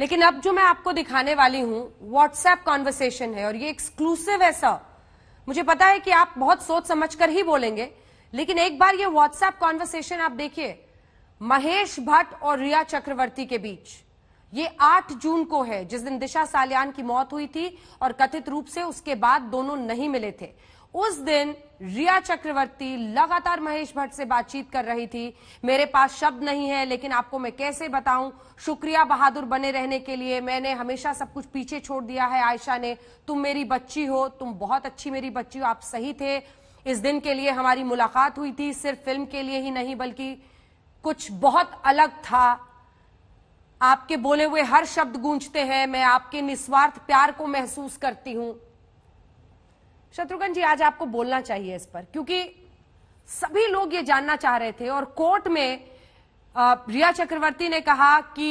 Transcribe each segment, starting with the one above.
लेकिन अब जो मैं आपको दिखाने वाली हूं व्हाट्सएप कॉन्वर्सेशन है और ये एक्सक्लूसिव है सर मुझे पता है कि आप बहुत सोच समझ कर ही बोलेंगे लेकिन एक बार ये व्हाट्सएप कॉन्वर्सेशन आप देखिए महेश भट्ट और रिया चक्रवर्ती के बीच ये 8 जून को है जिस दिन दिशा सालियान की मौत हुई थी और कथित रूप से उसके बाद दोनों नहीं मिले थे उस दिन रिया चक्रवर्ती लगातार महेश भट्ट से बातचीत कर रही थी मेरे पास शब्द नहीं है लेकिन आपको मैं कैसे बताऊं शुक्रिया बहादुर बने रहने के लिए मैंने हमेशा सब कुछ पीछे छोड़ दिया है आयशा ने तुम मेरी बच्ची हो तुम बहुत अच्छी मेरी बच्ची हो आप सही थे इस दिन के लिए हमारी मुलाकात हुई थी सिर्फ फिल्म के लिए ही नहीं बल्कि कुछ बहुत अलग था आपके बोले हुए हर शब्द गूंजते हैं मैं आपके निस्वार्थ प्यार को महसूस करती हूं शत्रुघ्न जी आज आपको बोलना चाहिए इस पर क्योंकि सभी लोग ये जानना चाह रहे थे और कोर्ट में रिया चक्रवर्ती ने कहा कि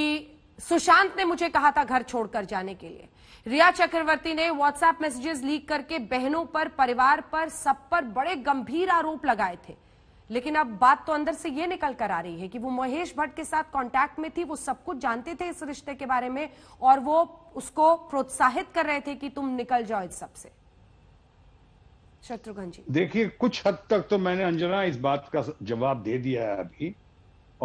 सुशांत ने मुझे कहा था घर छोड़कर जाने के लिए रिया चक्रवर्ती ने व्हाट्सएप मैसेजेस लीक करके बहनों पर परिवार पर सब पर बड़े गंभीर आरोप लगाए थे लेकिन अब बात तो अंदर से ये निकल कर आ रही है कि वो महेश भट्ट के साथ कांटेक्ट में थी वो सब कुछ जानते थे इस रिश्ते के बारे में और वो उसको प्रोत्साहित कर रहे थे कि तुम निकल जाओ इस सबसे शत्रुघ्न जी देखिए कुछ हद तक तो मैंने अंजना इस बात का जवाब दे दिया है अभी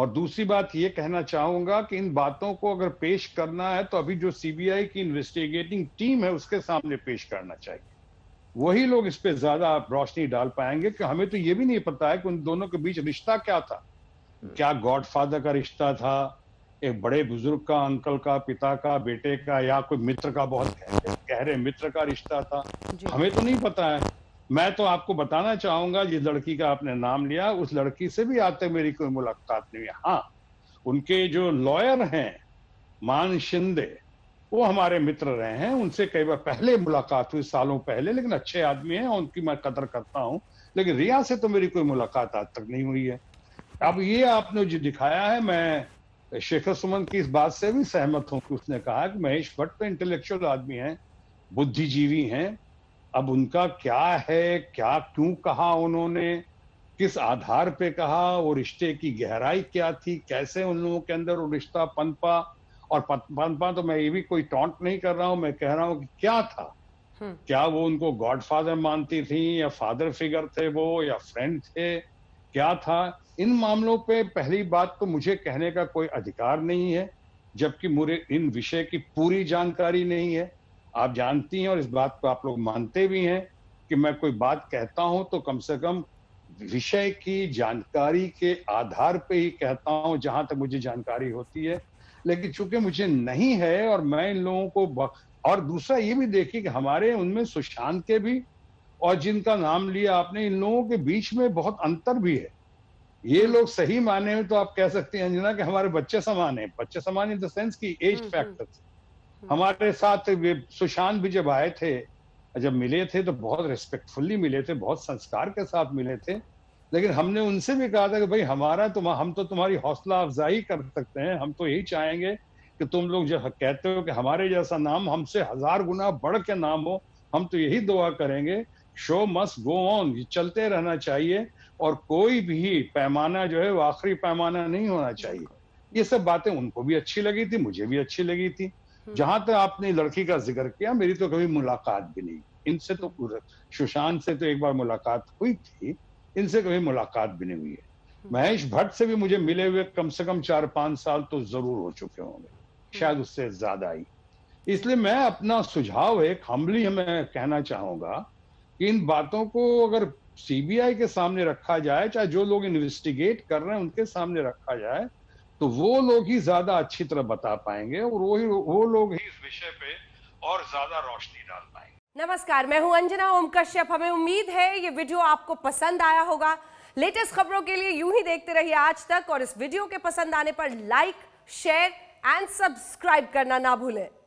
और दूसरी बात ये कहना चाहूंगा कि इन बातों को अगर पेश करना है तो अभी जो सीबीआई की इन्वेस्टिगेटिंग टीम है उसके सामने पेश करना चाहिए वही लोग इस पर ज्यादा रोशनी डाल पाएंगे कि हमें तो ये भी नहीं पता है कि उन दोनों के बीच रिश्ता क्या था हम्म। क्या गॉडफादर का रिश्ता था एक बड़े बुजुर्ग का अंकल का पिता का बेटे का या कोई मित्र का बहुत गहरे मित्र का रिश्ता था हमें तो नहीं पता है मैं तो आपको बताना चाहूंगा जिस लड़की का आपने नाम लिया उस लड़की से भी आज तक मेरी कोई मुलाकात नहीं हुई हाँ उनके जो लॉयर हैं मान शिंदे वो हमारे मित्र रहे हैं उनसे कई बार पहले मुलाकात हुई सालों पहले लेकिन अच्छे आदमी हैं उनकी मैं कदर करता हूं लेकिन रिया से तो मेरी कोई मुलाकात आज तक नहीं हुई है अब ये आपने जो दिखाया है मैं शेखर सुमन की इस बात से भी सहमत हूं कि उसने कहा कि महेश भट्ट तो इंटेलेक्चुअल आदमी है बुद्धिजीवी हैं अब उनका क्या है क्या क्यों कहा उन्होंने किस आधार पे कहा वो रिश्ते की गहराई क्या थी कैसे उन लोगों के अंदर वो रिश्ता पनपा और पनपा तो मैं ये भी कोई टॉन्ट नहीं कर रहा हूं मैं कह रहा हूं कि क्या था हम्म। क्या वो उनको गॉडफादर मानती थी या फादर फिगर थे वो या फ्रेंड थे क्या था इन मामलों पे पहली बात तो मुझे कहने का कोई अधिकार नहीं है जबकि मुझे इन विषय की पूरी जानकारी नहीं है आप जानती हैं और इस बात को आप लोग मानते भी हैं कि मैं कोई बात कहता हूं तो कम से कम विषय की जानकारी के आधार पे ही कहता हूं जहां तक मुझे जानकारी होती है लेकिन चूंकि मुझे नहीं है और मैं इन लोगों को ब... और दूसरा ये भी देखिए कि हमारे उनमें सुशांत के भी और जिनका नाम लिया आपने इन लोगों के बीच में बहुत अंतर भी है ये लोग सही माने में तो आप कह सकते हैं अंजना कि हमारे बच्चे समान है बच्चे समान इन द सेंस की एज हम्म, हम्म। फैक्टर हम्म। हमारे साथ सुशांत भी जब आए थे जब मिले थे तो बहुत रिस्पेक्टफुल्ली मिले थे बहुत संस्कार के साथ मिले थे लेकिन हमने उनसे भी कहा था कि भाई हमारा तुम हम तो तुम्हारी हौसला अफजाई कर सकते हैं हम तो यही चाहेंगे कि तुम लोग जो कहते हो कि हमारे जैसा नाम हमसे हजार गुना बढ़ के नाम हो हम तो यही दुआ करेंगे शो मस्ट गो ऑन ये चलते रहना चाहिए और कोई भी पैमाना जो है वो आखिरी पैमाना नहीं होना चाहिए ये सब बातें उनको भी अच्छी लगी थी मुझे भी अच्छी लगी थी जहां तक आपने लड़की का जिक्र किया मेरी तो कभी मुलाकात भी नहीं इनसे तो सुशांत से तो एक बार मुलाकात हुई थी इनसे कभी मुलाकात भी नहीं हुई है हम्म। महेश भट्ट से भी मुझे मिले हुए कम से कम चार पांच साल तो जरूर हो चुके होंगे शायद उससे ज्यादा ही इसलिए मैं अपना सुझाव एक हमली मैं कहना चाहूंगा कि इन बातों को अगर सीबीआई के सामने रखा जाए चाहे जो लोग इन्वेस्टिगेट कर रहे हैं उनके सामने रखा जाए तो वो लोग ही ज्यादा अच्छी तरह बता पाएंगे और वो ही वो लोग ही इस विषय पे और ज्यादा रोशनी डाल पाएंगे नमस्कार मैं हूं अंजना ओम कश्यप हमें उम्मीद है ये वीडियो आपको पसंद आया होगा लेटेस्ट खबरों के लिए यूं ही देखते रहिए आज तक और इस वीडियो के पसंद आने पर लाइक शेयर एंड सब्सक्राइब करना ना भूलें